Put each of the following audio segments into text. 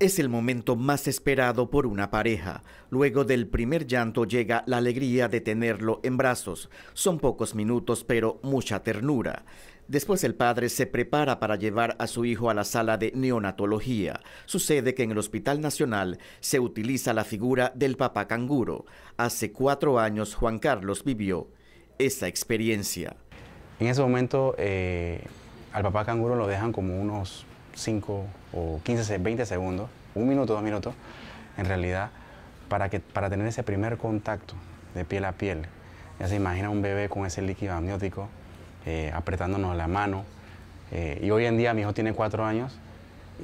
Es el momento más esperado por una pareja. Luego del primer llanto llega la alegría de tenerlo en brazos. Son pocos minutos, pero mucha ternura. Después el padre se prepara para llevar a su hijo a la sala de neonatología. Sucede que en el Hospital Nacional se utiliza la figura del papá canguro. Hace cuatro años Juan Carlos vivió esa experiencia. En ese momento eh, al papá canguro lo dejan como unos 5 o 15, 20 segundos, un minuto, dos minutos, en realidad, para, que, para tener ese primer contacto de piel a piel. Ya se imagina un bebé con ese líquido amniótico eh, apretándonos la mano. Eh, y hoy en día mi hijo tiene cuatro años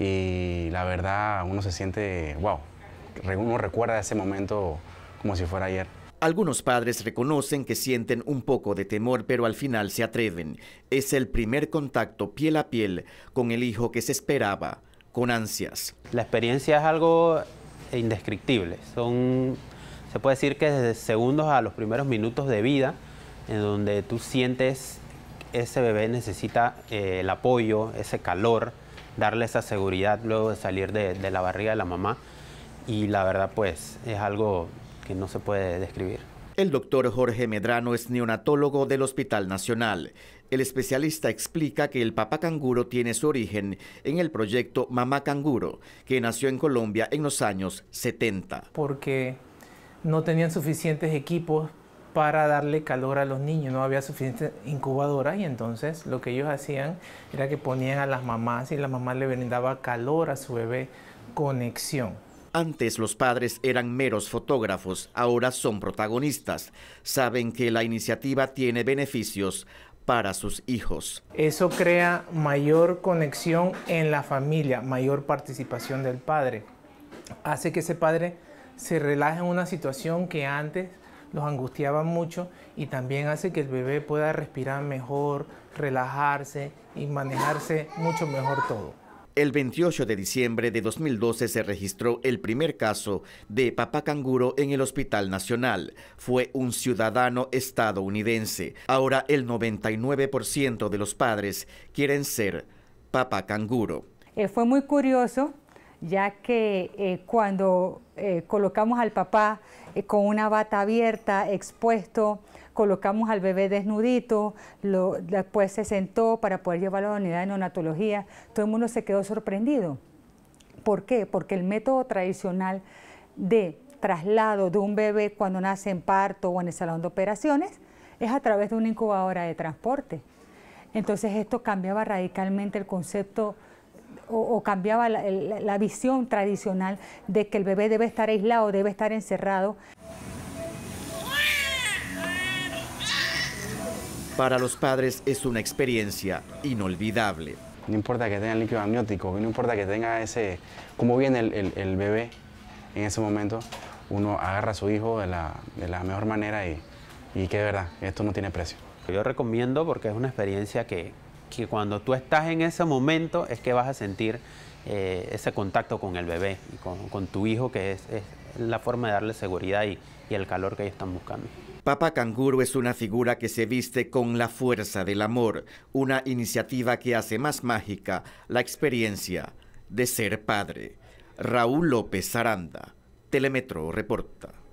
y la verdad uno se siente, wow, uno recuerda ese momento como si fuera ayer. Algunos padres reconocen que sienten un poco de temor, pero al final se atreven. Es el primer contacto piel a piel con el hijo que se esperaba, con ansias. La experiencia es algo indescriptible. Son, se puede decir que desde segundos a los primeros minutos de vida, en donde tú sientes que ese bebé necesita eh, el apoyo, ese calor, darle esa seguridad luego de salir de, de la barriga de la mamá. Y la verdad, pues, es algo que no se puede describir. El doctor Jorge Medrano es neonatólogo del Hospital Nacional. El especialista explica que el papá canguro tiene su origen en el proyecto Mamá Canguro, que nació en Colombia en los años 70. Porque no tenían suficientes equipos para darle calor a los niños, no había suficientes incubadoras y entonces lo que ellos hacían era que ponían a las mamás y la mamá le brindaba calor a su bebé, conexión. Antes los padres eran meros fotógrafos, ahora son protagonistas. Saben que la iniciativa tiene beneficios para sus hijos. Eso crea mayor conexión en la familia, mayor participación del padre. Hace que ese padre se relaje en una situación que antes los angustiaba mucho y también hace que el bebé pueda respirar mejor, relajarse y manejarse mucho mejor todo. El 28 de diciembre de 2012 se registró el primer caso de papá canguro en el Hospital Nacional. Fue un ciudadano estadounidense. Ahora el 99% de los padres quieren ser papá canguro. Eh, fue muy curioso ya que eh, cuando eh, colocamos al papá eh, con una bata abierta, expuesto, colocamos al bebé desnudito, lo, después se sentó para poder llevarlo a la unidad de neonatología, todo el mundo se quedó sorprendido. ¿Por qué? Porque el método tradicional de traslado de un bebé cuando nace en parto o en el salón de operaciones es a través de una incubadora de transporte. Entonces esto cambiaba radicalmente el concepto o, cambiaba la, visión tradicional de que el bebé debe estar aislado, debe estar encerrado. Para los padres es una experiencia inolvidable. No importa que tenga líquido amniótico, no importa que tenga ese, cómo viene el, bebé en ese momento, uno agarra a su hijo de la, mejor manera y, y que de verdad, esto no tiene precio. Yo recomiendo porque es una experiencia que, que cuando tú estás en ese momento es que vas a sentir eh, ese contacto con el bebé y con, tu hijo, que es, la forma de darle seguridad y, y el calor que ellos están buscando. Papa Canguro es una figura que se viste con la fuerza del amor, una iniciativa que hace más mágica la experiencia de ser padre. Raúl López Aranda, Telemetro Reporta.